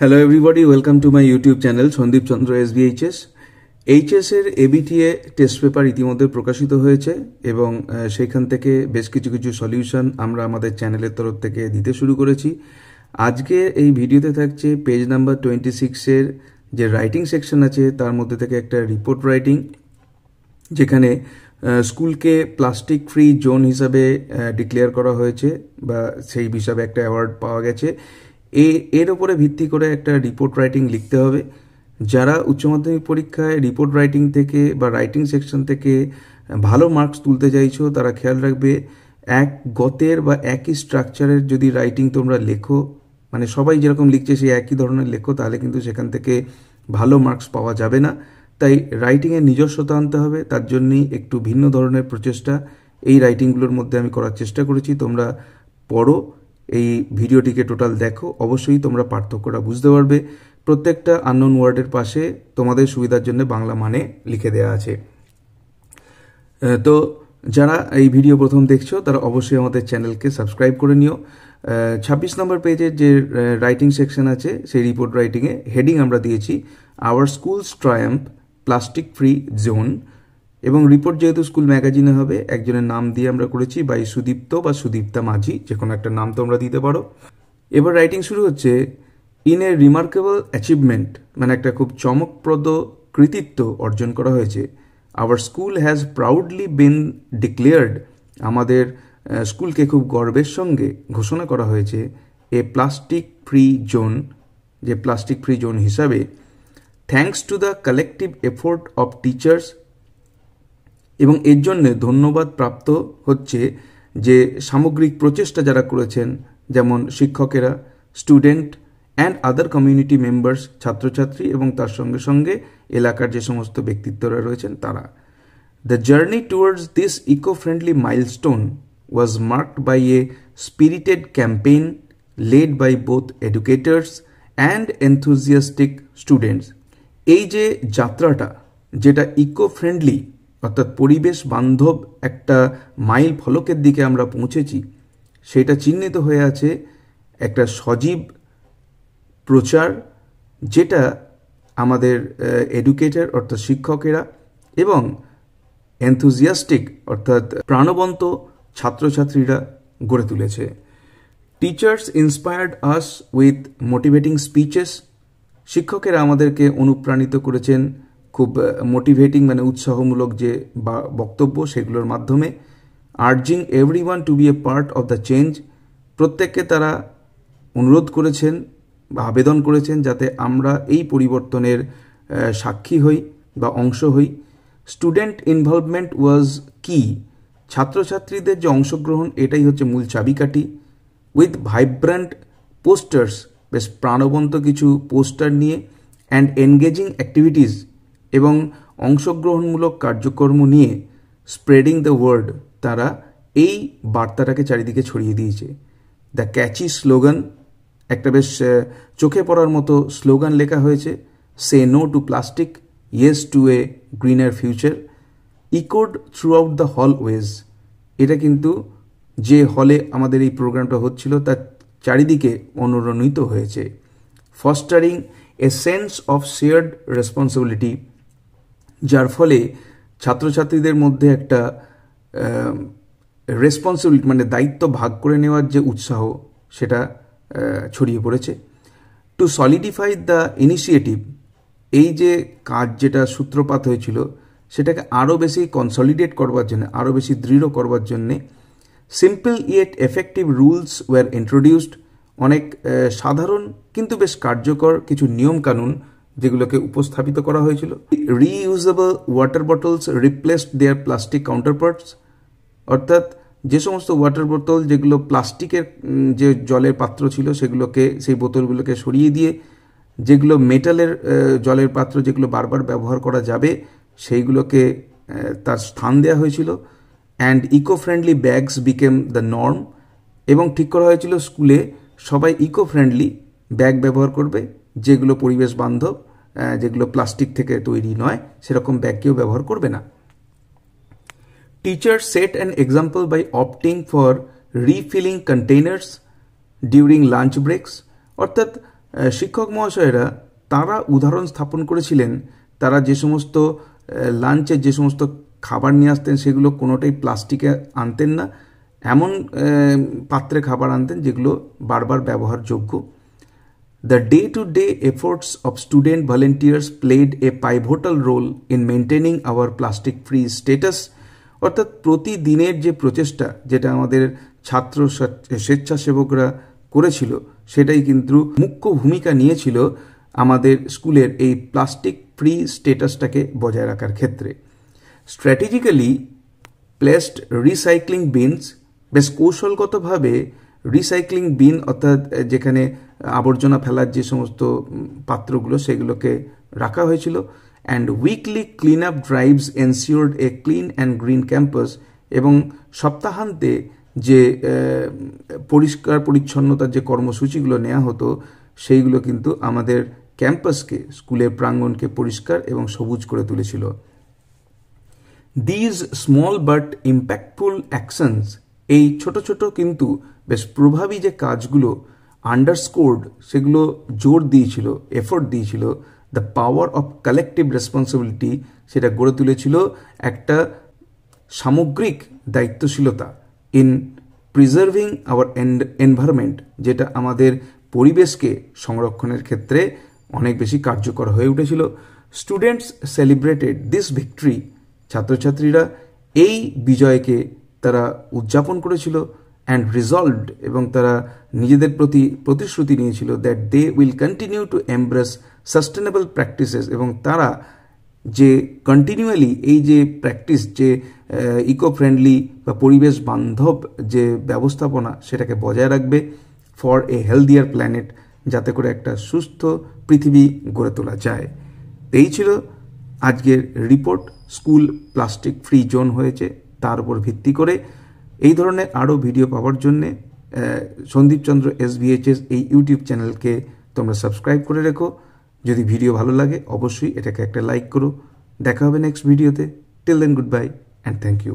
hello everybody welcome to my YouTube channel Sandeep Chandra S এইচএসের ABTA test paper ইতিমধ্যে প্রকাশিত হয়েছে এবং সেইখান থেকে বেশ কিছু কিছু সলিউশন আমরা আমাদের চ্যানেলের তরফ থেকে দিতে শুরু করেছি আজকে এই ভিডিওতে থাকছে পেজ নাম্বার টোয়েন্টি সিক্সের যে রাইটিং সেকশন আছে তার মধ্যে থেকে একটা রিপোর্ট রাইটিং যেখানে স্কুলকে প্লাস্টিক ফ্রি জোন হিসাবে ডিক্লেয়ার করা হয়েছে বা সেই হিসাবে একটা অ্যাওয়ার্ড পাওয়া গেছে এ এর ওপরে ভিত্তি করে একটা রিপোর্ট রাইটিং লিখতে হবে যারা উচ্চ মাধ্যমিক পরীক্ষায় রিপোর্ট রাইটিং থেকে বা রাইটিং সেকশন থেকে ভালো মার্কস তুলতে চাইছো তারা খেয়াল রাখবে এক গতের বা একই স্ট্রাকচারের যদি রাইটিং তোমরা লেখো মানে সবাই যেরকম লিখছে সেই একই ধরনের লেখো তাহলে কিন্তু সেখান থেকে ভালো মার্কস পাওয়া যাবে না তাই রাইটিংয়ের নিজস্বতা আনতে হবে তার জন্যই একটু ভিন্ন ধরনের প্রচেষ্টা এই রাইটিংগুলোর মধ্যে আমি করার চেষ্টা করেছি তোমরা পড়ো এই ভিডিওটিকে টোটাল দেখো অবশ্যই তোমরা পার্থক্যটা বুঝতে পারবে প্রত্যেকটা আননোন ওয়ার্ডের পাশে তোমাদের সুবিধার জন্য বাংলা মানে লিখে দেয়া আছে তো যারা এই ভিডিও প্রথম দেখছো তারা অবশ্যই আমাদের চ্যানেলকে সাবস্ক্রাইব করে নিও ছাব্বিশ নম্বর পেজের যে রাইটিং সেকশন আছে সেই রিপোর্ট রাইটিংয়ে হেডিং আমরা দিয়েছি our schools triumph plastic free zone এবং রিপোর্ট যেহেতু স্কুল ম্যাগাজিনে হবে একজনের নাম দিয়ে আমরা করেছি বাই সুদীপ্ত বা সুদীপ্তা মাঝি যে কোনো একটা নাম তোমরা দিতে পারো এবার রাইটিং শুরু হচ্ছে ইন এ রিমার্কেবল অ্যাচিভমেন্ট মানে একটা খুব চমকপ্রদ কৃতিত্ব অর্জন করা হয়েছে our school has proudly been declared আমাদের স্কুলকে খুব গর্বের সঙ্গে ঘোষণা করা হয়েছে এ প্লাস্টিক ফ্রি জোন যে প্লাস্টিক ফ্রি জোন হিসাবে thanks to the collective effort of teachers এবং এর জন্যে ধন্যবাদ প্রাপ্ত হচ্ছে যে সামগ্রিক প্রচেষ্টা যারা করেছেন যেমন শিক্ষকেরা student and other community members ছাত্রছাত্রী এবং তার সঙ্গে সঙ্গে এলাকার যে সমস্ত ব্যক্তিত্বরা রয়েছেন তারা the journey towards this eco friendly milestone was marked by a spirited campaign led by both educators and enthusiastic students এই যে যাত্রাটা যেটা ইকো ফ্রেন্ডলি অর্থাৎ পরিবেশ বান্ধব একটা মাইল ফলকের দিকে আমরা পৌঁছেছি সেটা চিহ্নিত হয়ে আছে একটা সজীব প্রচার যেটা আমাদের এডুকেটার অর্থাৎ শিক্ষকেরা এবং এনথুজিয়াস্টিক অর্থাৎ প্রাণবন্ত ছাত্রছাত্রীরা গড়ে তুলেছে teachers inspired us with motivating speeches শিক্ষকেরা আমাদেরকে অনুপ্রাণিত করেছেন খুব মোটিভেটিং মানে উৎসাহমূলক যে বক্তব্য সেগুলোর মাধ্যমে urging every one to be a part of the change প্রত্যেককে তারা অনুরোধ করেছেন বা আবেদন করেছেন যাতে আমরা এই পরিবর্তনের সাক্ষী হই বা অংশ হই স্টুডেন্ট ইনভলভমেন্ট ওয়াজ কি ছাত্রছাত্রীদের যে অংশগ্রহণ এটাই হচ্ছে মূল চাবিকাঠি উইথ ভাইব্রান্ট পোস্টার্স বেশ প্রাণবন্ত কিছু পোস্টার নিয়ে অ্যান্ড এনগেজিং অ্যাক্টিভিটিস এবং অংশগ্রহণমূলক কার্যক্রম নিয়ে স্প্রেডিং দ্য ওয়ার্ড তারা এই বার্তাটাকে চারিদিকে ছড়িয়ে দিয়েছে দ্য ক্যাচি স্লোগান একটা বেশ চোখে পড়ার মতো স্লোগান লেখা হয়েছে say no to plastic yes to a greener future echoed throughout the hallways এটা কিন্তু যে হলে আমাদের এই প্রোগ্রামটা হচ্ছিল তার চারিদিকে অনুরণিত হয়েছে fostering a sense of shared responsibility যার ফলে ছাত্রছাত্রীদের মধ্যে একটা রেসপন্সিবিলিটি মানে দায়িত্ব ভাগ করে নেওয়ার যে উৎসাহ সেটা ছড়িয়ে পড়েছে টু সলিডিফাই দ্য ইনিশিয়েটিভ এই যে কাজ যেটা সূত্রপাত হয়েছিল সেটাকে আরও বেশি কনসলিডেট করবার জন্য আরও বেশি দৃঢ় করবার জন্যে simple yet effective rules were introduced অনেক সাধারণ কিন্তু বেশ কার্যকর কিছু নিয়মকানুন যেগুলোকে উপস্থাপিত করা হয়েছিল reusable water bottles replaced their plastic counterparts অর্থাৎ যে সমস্ত ওয়াটার বোতল যেগুলো প্লাস্টিকের যে জলের পাত্র ছিল সেগুলোকে সেই বোতলগুলোকে সরিয়ে দিয়ে যেগুলো মেটালের জলের পাত্র যেগুলো বারবার ব্যবহার করা যাবে সেইগুলোকে তার স্থান দেওয়া হয়েছিল and eco friendly bags became the norm এবং ঠিক করা হয়েছিল স্কুলে সবাই ইকো ফ্রেন্ডলি ব্যাগ ব্যবহার করবে যেগুলো পরিবেশ বান্ধব যেগুলো প্লাস্টিক থেকে তৈরি নয় সেরকম ব্যাগ কেউ ব্যবহার করবে না teacher set an example by opting for refilling containers during lunch breaks অর্থাৎ শিক্ষক মহাশয়রা তারা উদাহরণ স্থাপন করেছিলেন তারা যে সমস্ত লাঞ্চের যে সমস্ত খাবার নিয়ে আসতেন সেগুলো কোনোটাই প্লাস্টিকে আনতেন না এমন পাত্রে খাবার আনতেন যেগুলো বারবার ব্যবহারযোগ্য The day to day efforts of student volunteers played a pivotal role in maintaining our plastic free status অর্থাৎ প্রতিদিনের যে প্রচেষ্টা যেটা আমাদের ছাত্র স্বেচ্ছাসেবকরা করেছিল সেটাই কিন্তু মুখ্য ভূমিকা নিয়েছিল আমাদের স্কুলের এই প্লাস্টিক ফ্রি স্টেটাসটাকে বজায় রাখার ক্ষেত্রে স্ট্র্যাটেজিক্যালি প্লেসড রিসাইক্লিং বিনস বেশ কৌশলগতভাবে রিসাইক্লিং বিন অর্থাৎ যেখানে আবর্জনা ফেলার যে সমস্ত পাত্রগুলো সেগুলোকে রাখা হয়েছিল and weekly clean up drives ensured a clean and green campus এবং সপ্তাহান্তে যে পরিষ্কার পরিচ্ছন্নতার যে কর্মসূচিগুলো নেওয়া হতো সেইগুলো কিন্তু আমাদের ক্যাম্পাসকে স্কুলের প্রাঙ্গণকে পরিষ্কার এবং সবুজ করে তুলেছিল these small but impactful actions এই ছোট ছোট কিন্তু বেশ প্রভাবী যে কাজগুলো আন্ডারস্কোর্ড সেগুলো জোর দিয়েছিল এফোর্ট দিয়েছিল the power of collective responsibility সেটা গড়ে তুলেছিল একটা সামগ্রিক দায়িত্বশীলতা ইন প্রিজার্ভিং আওয়ার এনভায়রনমেন্ট যেটা আমাদের পরিবেশকে সংরক্ষণের ক্ষেত্রে অনেক বেশি কার্যকর হয়ে উঠেছিল স্টুডেন্টস সেলিব্রেটেড দিস ভিক্টরি ছাত্রছাত্রীরা এই বিজয়কে তারা উদযাপন করেছিল অ্যান্ড রিজলভড এবং তারা নিজেদের প্রতি প্রতিশ্রুতি নিয়েছিল that they will continue to embrace sustainable practices এবং তারা যে কন্টিনিউয়ালি এই যে প্র্যাকটিস যে ইকো ফ্রেন্ডলি বা পরিবেশ বান্ধব যে ব্যবস্থাপনা সেটাকে বজায় রাখবে ফর এ হেলদিয়ার প্ল্যানেট যাতে করে একটা সুস্থ পৃথিবী গড়ে তোলা যায় এই ছিল আজকের report school plastic free zone হয়েছে তার উপর ভিত্তি করে এই ধরনের আরও ভিডিও পাওয়ার জন্যে সন্দীপচন্দ্র এস বিএইচএস এই ইউটিউব চ্যানেলকে তোমরা সাবস্ক্রাইব করে রেখো যদি ভিডিও ভালো লাগে অবশ্যই এটাকে একটা লাইক করো দেখা হবে নেক্সট ভিডিওতে till then good bye and thank you